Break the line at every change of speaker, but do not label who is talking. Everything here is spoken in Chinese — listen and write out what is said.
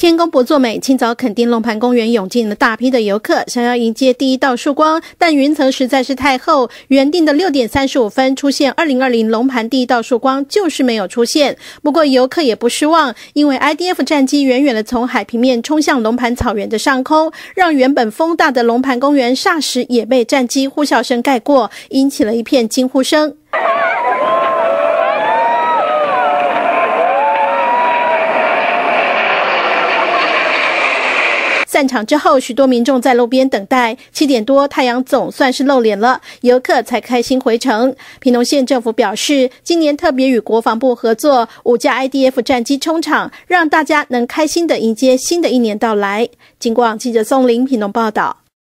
天公不作美，清早肯定龙盘公园涌进了大批的游客，想要迎接第一道曙光，但云层实在是太厚，原定的六点三十五分出现二零二零龙盘第一道曙光就是没有出现。不过游客也不失望，因为 IDF 战机远远的从海平面冲向龙盘草原的上空，让原本风大的龙盘公园霎时也被战机呼啸声盖过，引起了一片惊呼声。战场之后，许多民众在路边等待。七点多，太阳总算是露脸了，游客才开心回城。平农县政府表示，今年特别与国防部合作，五架 IDF 战机冲场，让大家能开心地迎接新的一年到来。经广记者宋林平农报道。